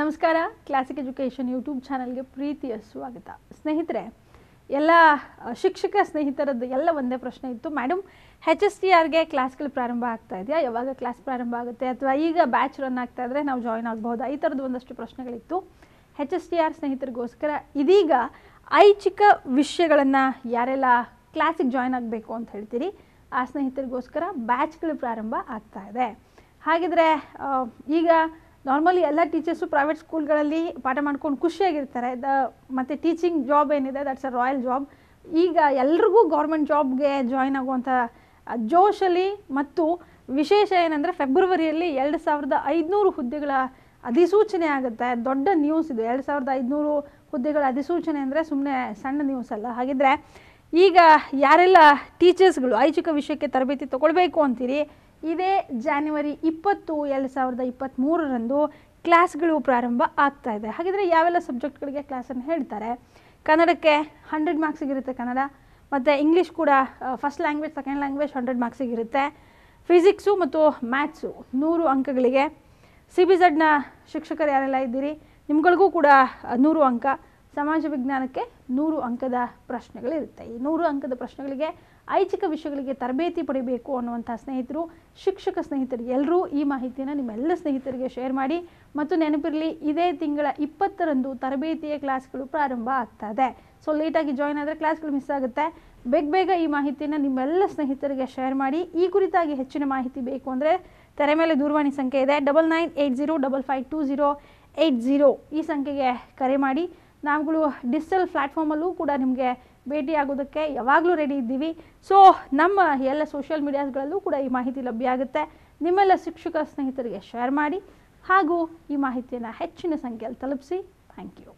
ನಮಸ್ಕಾರ classic education YouTube ಚಾನಲ್ಗೆ ಪ್ರೀತಿಯ ಸ್ವಾಗತ ಸ್ನೇಹಿತರೆ ಎಲ್ಲ ಶಿಕ್ಷಕ ಸ್ನೇಹಿತರದ್ದು ಎಲ್ಲ ಒಂದೇ ಪ್ರಶ್ನೆ ಇತ್ತು ಮೇಡಮ್ ಹೆಚ್ ಎಸ್ ಟಿ ಆರ್ಗೆ ಕ್ಲಾಸ್ಗಳು ಪ್ರಾರಂಭ ಆಗ್ತಾ ಇದೆಯಾ ಯಾವಾಗ ಕ್ಲಾಸ್ ಪ್ರಾರಂಭ ಆಗುತ್ತೆ ಅಥವಾ ಈಗ ಬ್ಯಾಚ್ ರನ್ ಆಗ್ತಾ ಇದ್ದರೆ ನಾವು ಜಾಯ್ನ್ ಆಗಬಹುದು ಈ ಥರದ್ದು ಒಂದಷ್ಟು ಪ್ರಶ್ನೆಗಳಿತ್ತು ಹೆಚ್ ಎಸ್ ಟಿ ಆರ್ ಸ್ನೇಹಿತರಿಗೋಸ್ಕರ ಇದೀಗ ಐಚ್ಛಿಕ ವಿಷಯಗಳನ್ನು ಯಾರೆಲ್ಲ ಕ್ಲಾಸಿಗೆ ಜಾಯ್ನ್ ಆಗಬೇಕು ಅಂತ ಹೇಳ್ತೀರಿ ಆ ಸ್ನೇಹಿತರಿಗೋಸ್ಕರ ಬ್ಯಾಚ್ಗಳು ಪ್ರಾರಂಭ ಆಗ್ತಾ ಇದೆ ಹಾಗಿದ್ರೆ ಈಗ ನಾರ್ಮಲಿ ಎಲ್ಲ ಟೀಚರ್ಸು ಪ್ರೈವೇಟ್ ಸ್ಕೂಲ್ಗಳಲ್ಲಿ ಪಾಠ ಮಾಡ್ಕೊಂಡು ಖುಷಿಯಾಗಿರ್ತಾರೆ ದ ಮತ್ತು ಟೀಚಿಂಗ್ ಜಾಬ್ ಏನಿದೆ ದಟ್ಸ್ ಅ ರಾಯಲ್ ಜಾಬ್ ಈಗ ಎಲ್ರಿಗೂ ಗೌರ್ಮೆಂಟ್ ಜಾಬ್ಗೆ ಜಾಯ್ನ್ ಆಗುವಂಥ ಜೋಶಲಿ ಮತ್ತು ವಿಶೇಷ ಏನಂದರೆ ಫೆಬ್ರವರಿಯಲ್ಲಿ ಎರಡು ಸಾವಿರದ ಐದುನೂರು ಹುದ್ದೆಗಳ ಅಧಿಸೂಚನೆ ಆಗುತ್ತೆ ದೊಡ್ಡ ನ್ಯೂಸ್ ಇದು ಎರಡು ಸಾವಿರದ ಐದುನೂರು ಹುದ್ದೆಗಳ ಅಧಿಸೂಚನೆ ಅಂದರೆ ಸುಮ್ಮನೆ ಸಣ್ಣ ನ್ಯೂಸ್ ಅಲ್ಲ ಹಾಗಿದ್ರೆ ಈಗ ಯಾರೆಲ್ಲ ಟೀಚರ್ಸ್ಗಳು ಐಚ್ಛಿಕ ವಿಷಯಕ್ಕೆ ತರಬೇತಿ ತಗೊಳ್ಬೇಕು ಅಂತೀರಿ ಇದೇ ಜಾನ್ವರಿ ಇಪ್ಪತ್ತು ಎರಡು ಸಾವಿರದ ಇಪ್ಪತ್ತ್ಮೂರರಂದು ಕ್ಲಾಸ್ಗಳು ಪ್ರಾರಂಭ ಆಗ್ತಾ ಇದೆ ಹಾಗಿದ್ರೆ ಯಾವೆಲ್ಲ ಸಬ್ಜೆಕ್ಟ್ಗಳಿಗೆ ಕ್ಲಾಸನ್ನು ಹೇಳ್ತಾರೆ ಕನ್ನಡಕ್ಕೆ ಹಂಡ್ರೆಡ್ ಮಾರ್ಕ್ಸಿಗಿರುತ್ತೆ ಕನ್ನಡ ಮತ್ತು ಇಂಗ್ಲೀಷ್ ಕೂಡ first language second language hundred ಮಾರ್ಕ್ಸಿಗಿರುತ್ತೆ ಫಿಸಿಕ್ಸು ಮತ್ತು ಮ್ಯಾಥ್ಸು ನೂರು ಅಂಕಗಳಿಗೆ ಸಿ ಬಿ ಝಡ್ನ ಶಿಕ್ಷಕರು ಯಾರೆಲ್ಲ ಇದ್ದೀರಿ ನಿಮ್ಗಳಿಗೂ ಕೂಡ ನೂರು ಅಂಕ ಸಮಾಜ ವಿಜ್ಞಾನಕ್ಕೆ ನೂರು ಅಂಕದ ಪ್ರಶ್ನೆಗಳಿರುತ್ತೆ ಈ ನೂರು ಅಂಕದ ಪ್ರಶ್ನೆಗಳಿಗೆ ಐಚ್ಛಿಕ ವಿಷಯಗಳಿಗೆ ತರಬೇತಿ ಪಡಿಬೇಕು ಅನ್ನುವಂಥ ಸ್ನೇಹಿತರು ಶಿಕ್ಷಕ ಸ್ನೇಹಿತರು ಎಲ್ಲರೂ ಈ ಮಾಹಿತಿಯನ್ನು ನಿಮ್ಮೆಲ್ಲ ಸ್ನೇಹಿತರಿಗೆ ಶೇರ್ ಮಾಡಿ ಮತ್ತು ನೆನಪಿರಲಿ ಇದೇ ತಿಂಗಳ ಇಪ್ಪತ್ತರಂದು ತರಬೇತಿಯ ಕ್ಲಾಸ್ಗಳು ಪ್ರಾರಂಭ ಆಗ್ತಾ ಇದೆ ಸೊ ಲೇಟಾಗಿ ಜಾಯ್ನ್ ಆದರೆ ಕ್ಲಾಸ್ಗಳು ಮಿಸ್ ಆಗುತ್ತೆ ಬೇಗ ಬೇಗ ಈ ಮಾಹಿತಿಯನ್ನು ನಿಮ್ಮೆಲ್ಲ ಸ್ನೇಹಿತರಿಗೆ ಶೇರ್ ಮಾಡಿ ಈ ಕುರಿತಾಗಿ ಹೆಚ್ಚಿನ ಮಾಹಿತಿ ಬೇಕು ಅಂದರೆ ತೆರೆ ಮೇಲೆ ದೂರವಾಣಿ ಸಂಖ್ಯೆ ಇದೆ double nine eight zero double five two zero eight zero ಈ ಸಂಖ್ಯೆಗೆ ಕರೆ ಮಾಡಿ ನಾವುಗಳು ಡಿಜಿಟಲ್ ಪ್ಲ್ಯಾಟ್ಫಾರ್ಮಲ್ಲೂ ಕೂಡ ನಿಮಗೆ ಭೇಟಿಯಾಗೋದಕ್ಕೆ ಆಗೋದಕ್ಕೆ ಯಾವಾಗಲೂ ರೆಡಿ ಇದ್ದೀವಿ ಸೊ ನಮ್ಮ ಎಲ್ಲ ಸೋಷಿಯಲ್ ಮೀಡಿಯಾಸ್ಗಳಲ್ಲೂ ಕೂಡ ಈ ಮಾಹಿತಿ ಲಭ್ಯ ಆಗುತ್ತೆ ನಿಮ್ಮೆಲ್ಲ ಶಿಕ್ಷಕ ಸ್ನೇಹಿತರಿಗೆ ಶೇರ್ ಮಾಡಿ ಹಾಗೂ ಈ ಮಾಹಿತಿಯನ್ನು ಹೆಚ್ಚಿನ ಸಂಖ್ಯೆಯಲ್ಲಿ ತಲುಪಿಸಿ ಥ್ಯಾಂಕ್ ಯು